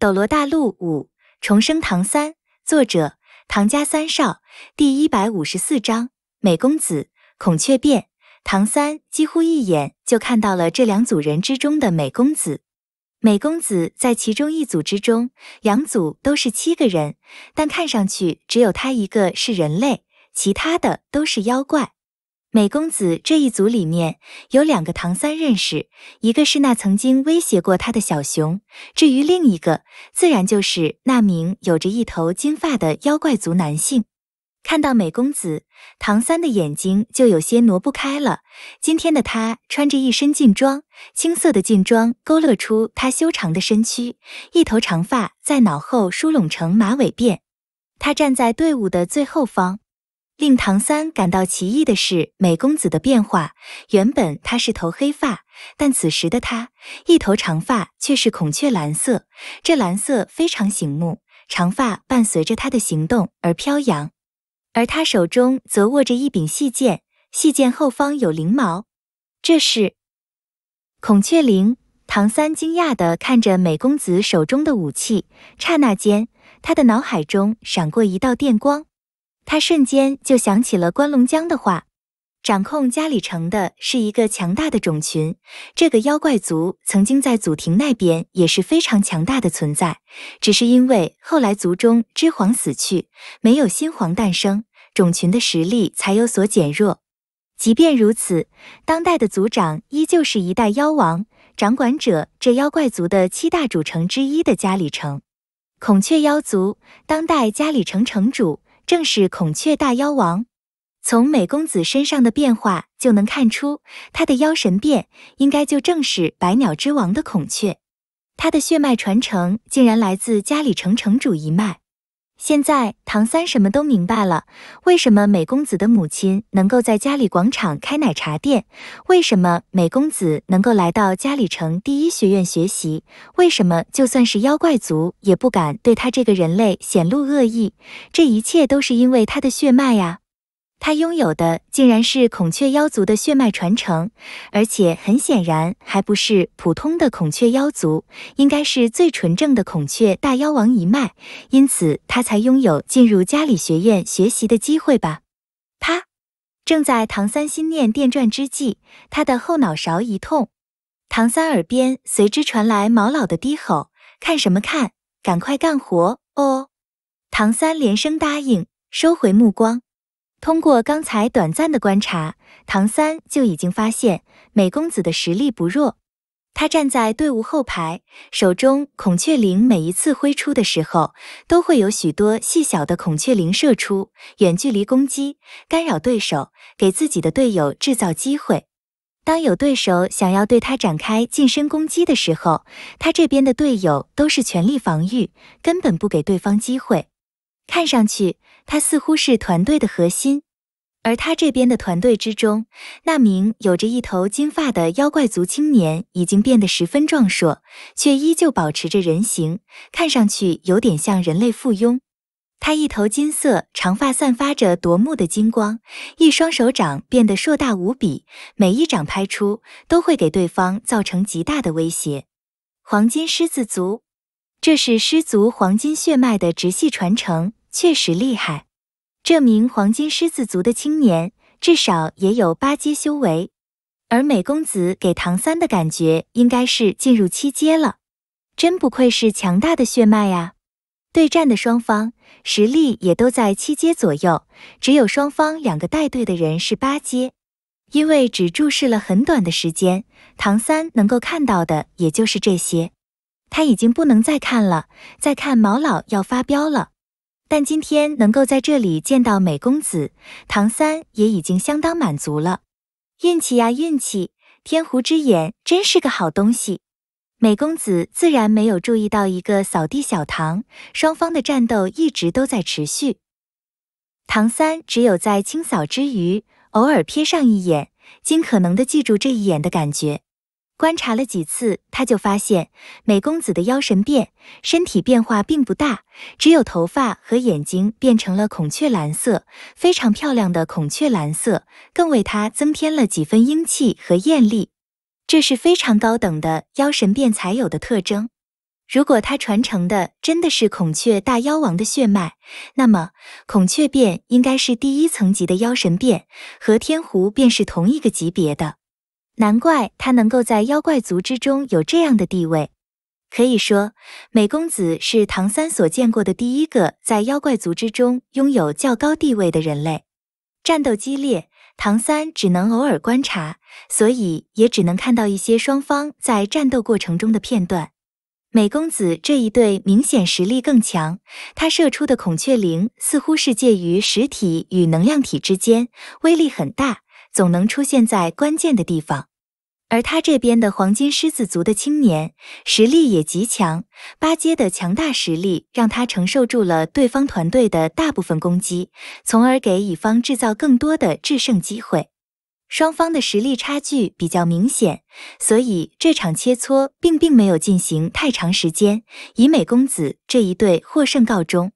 《斗罗大陆五：重生唐三》作者：唐家三少，第一百五十四章《美公子孔雀变》。唐三几乎一眼就看到了这两组人之中的美公子。美公子在其中一组之中，两组都是七个人，但看上去只有他一个是人类，其他的都是妖怪。美公子这一组里面有两个唐三认识，一个是那曾经威胁过他的小熊，至于另一个，自然就是那名有着一头金发的妖怪族男性。看到美公子，唐三的眼睛就有些挪不开了。今天的他穿着一身劲装，青色的劲装勾勒出他修长的身躯，一头长发在脑后梳拢成马尾辫。他站在队伍的最后方。令唐三感到奇异的是，美公子的变化。原本他是头黑发，但此时的他一头长发却是孔雀蓝色，这蓝色非常醒目。长发伴随着他的行动而飘扬，而他手中则握着一柄细剑，细剑后方有翎毛。这是孔雀翎。唐三惊讶的看着美公子手中的武器，刹那间，他的脑海中闪过一道电光。他瞬间就想起了关龙江的话，掌控嘉里城的是一个强大的种群。这个妖怪族曾经在祖庭那边也是非常强大的存在，只是因为后来族中之皇死去，没有新皇诞生，种群的实力才有所减弱。即便如此，当代的族长依旧是一代妖王，掌管着这妖怪族的七大主城之一的嘉里城。孔雀妖族，当代嘉里城城主。正是孔雀大妖王，从美公子身上的变化就能看出，他的妖神变应该就正是百鸟之王的孔雀，他的血脉传承竟然来自家里城城主一脉。现在唐三什么都明白了：为什么美公子的母亲能够在家里广场开奶茶店？为什么美公子能够来到家里城第一学院学习？为什么就算是妖怪族也不敢对他这个人类显露恶意？这一切都是因为他的血脉呀！他拥有的竟然是孔雀妖族的血脉传承，而且很显然还不是普通的孔雀妖族，应该是最纯正的孔雀大妖王一脉，因此他才拥有进入嘉里学院学习的机会吧。啪！正在唐三心念电转之际，他的后脑勺一痛，唐三耳边随之传来毛老的低吼：“看什么看？赶快干活！”哦。唐三连声答应，收回目光。通过刚才短暂的观察，唐三就已经发现美公子的实力不弱。他站在队伍后排，手中孔雀翎每一次挥出的时候，都会有许多细小的孔雀翎射出，远距离攻击，干扰对手，给自己的队友制造机会。当有对手想要对他展开近身攻击的时候，他这边的队友都是全力防御，根本不给对方机会。看上去。他似乎是团队的核心，而他这边的团队之中，那名有着一头金发的妖怪族青年已经变得十分壮硕，却依旧保持着人形，看上去有点像人类附庸。他一头金色长发散发着夺目的金光，一双手掌变得硕大无比，每一掌拍出都会给对方造成极大的威胁。黄金狮子族，这是狮族黄金血脉的直系传承。确实厉害，这名黄金狮子族的青年至少也有八阶修为，而美公子给唐三的感觉应该是进入七阶了，真不愧是强大的血脉呀！对战的双方实力也都在七阶左右，只有双方两个带队的人是八阶。因为只注视了很短的时间，唐三能够看到的也就是这些，他已经不能再看了，再看毛老要发飙了。但今天能够在这里见到美公子，唐三也已经相当满足了。运气呀，运气！天狐之眼真是个好东西。美公子自然没有注意到一个扫地小唐，双方的战斗一直都在持续。唐三只有在清扫之余，偶尔瞥上一眼，尽可能的记住这一眼的感觉。观察了几次，他就发现美公子的妖神变身体变化并不大，只有头发和眼睛变成了孔雀蓝色，非常漂亮的孔雀蓝色，更为他增添了几分英气和艳丽。这是非常高等的妖神变才有的特征。如果他传承的真的是孔雀大妖王的血脉，那么孔雀变应该是第一层级的妖神变，和天狐变是同一个级别的。难怪他能够在妖怪族之中有这样的地位，可以说美公子是唐三所见过的第一个在妖怪族之中拥有较高地位的人类。战斗激烈，唐三只能偶尔观察，所以也只能看到一些双方在战斗过程中的片段。美公子这一队明显实力更强，他射出的孔雀翎似乎是介于实体与能量体之间，威力很大，总能出现在关键的地方。而他这边的黄金狮子族的青年实力也极强，八阶的强大实力让他承受住了对方团队的大部分攻击，从而给乙方制造更多的制胜机会。双方的实力差距比较明显，所以这场切磋并并没有进行太长时间，以美公子这一队获胜告终。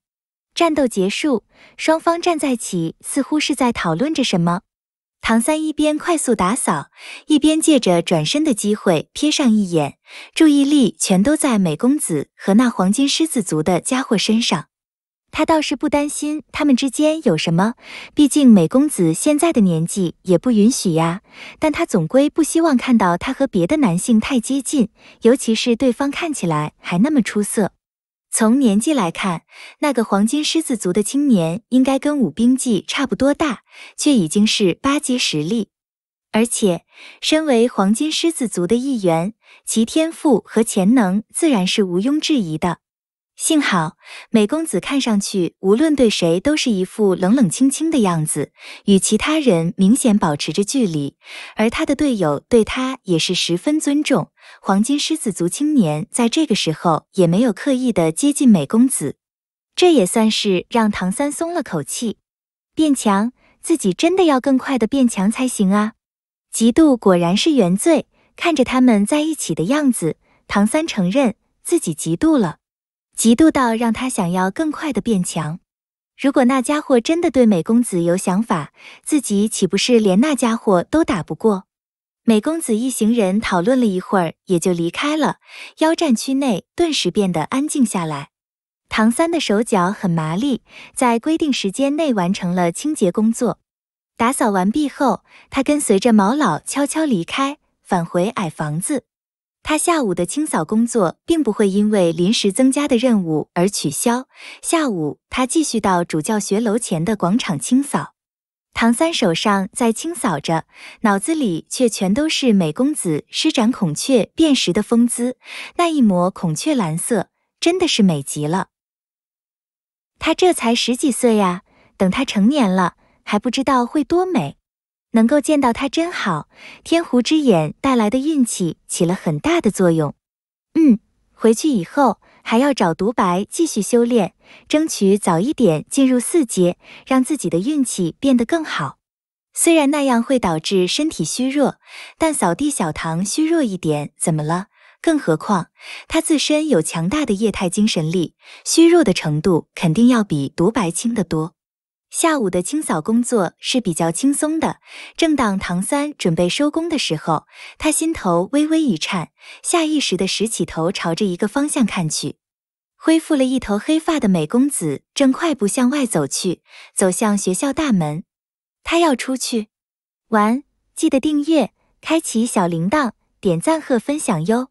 战斗结束，双方站在起，似乎是在讨论着什么。唐三一边快速打扫，一边借着转身的机会瞥上一眼，注意力全都在美公子和那黄金狮子族的家伙身上。他倒是不担心他们之间有什么，毕竟美公子现在的年纪也不允许呀。但他总归不希望看到他和别的男性太接近，尤其是对方看起来还那么出色。从年纪来看，那个黄金狮子族的青年应该跟武兵纪差不多大，却已经是八级实力。而且，身为黄金狮子族的一员，其天赋和潜能自然是毋庸置疑的。幸好美公子看上去无论对谁都是一副冷冷清清的样子，与其他人明显保持着距离，而他的队友对他也是十分尊重。黄金狮子族青年在这个时候也没有刻意的接近美公子，这也算是让唐三松了口气。变强，自己真的要更快的变强才行啊！嫉妒果然是原罪，看着他们在一起的样子，唐三承认自己嫉妒了。嫉妒到让他想要更快的变强。如果那家伙真的对美公子有想法，自己岂不是连那家伙都打不过？美公子一行人讨论了一会儿，也就离开了。腰战区内顿时变得安静下来。唐三的手脚很麻利，在规定时间内完成了清洁工作。打扫完毕后，他跟随着毛老悄悄离开，返回矮房子。他下午的清扫工作并不会因为临时增加的任务而取消。下午，他继续到主教学楼前的广场清扫。唐三手上在清扫着，脑子里却全都是美公子施展孔雀辨识的风姿，那一抹孔雀蓝色真的是美极了。他这才十几岁呀，等他成年了，还不知道会多美。能够见到他真好，天狐之眼带来的运气起了很大的作用。嗯，回去以后还要找独白继续修炼，争取早一点进入四阶，让自己的运气变得更好。虽然那样会导致身体虚弱，但扫地小唐虚弱一点怎么了？更何况他自身有强大的液态精神力，虚弱的程度肯定要比独白轻得多。下午的清扫工作是比较轻松的。正当唐三准备收工的时候，他心头微微一颤，下意识的拾起头朝着一个方向看去。恢复了一头黑发的美公子正快步向外走去，走向学校大门。他要出去玩，记得订阅、开启小铃铛、点赞和分享哟。